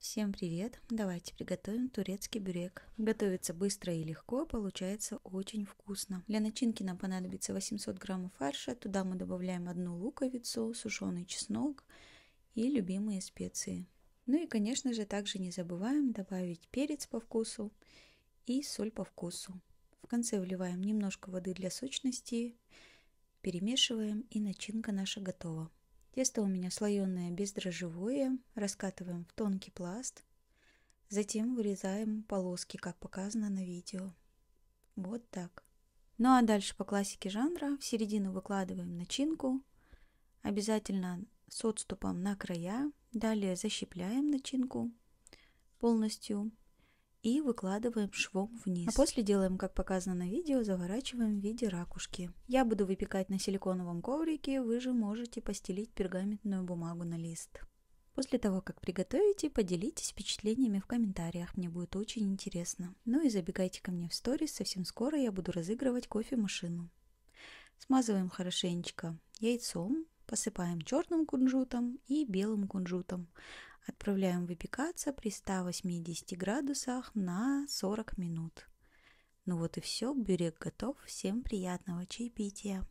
Всем привет! Давайте приготовим турецкий бюрек. Готовится быстро и легко, получается очень вкусно. Для начинки нам понадобится 800 граммов фарша, туда мы добавляем одну луковицу, сушеный чеснок и любимые специи. Ну и, конечно же, также не забываем добавить перец по вкусу и соль по вкусу. В конце вливаем немножко воды для сочности, перемешиваем и начинка наша готова. Тесто у меня слоеное бездрожжевое, раскатываем в тонкий пласт, затем вырезаем полоски, как показано на видео. Вот так. Ну а дальше по классике жанра в середину выкладываем начинку, обязательно с отступом на края, далее защипляем начинку полностью и выкладываем швом вниз. А после делаем, как показано на видео, заворачиваем в виде ракушки. Я буду выпекать на силиконовом коврике, вы же можете постелить пергаментную бумагу на лист. После того, как приготовите, поделитесь впечатлениями в комментариях, мне будет очень интересно. Ну и забегайте ко мне в сторис, совсем скоро я буду разыгрывать кофемашину. Смазываем хорошенечко яйцом, посыпаем черным кунжутом и белым кунжутом. Отправляем выпекаться при 180 градусах на 40 минут. Ну вот и все, бюрек готов. Всем приятного чаепития!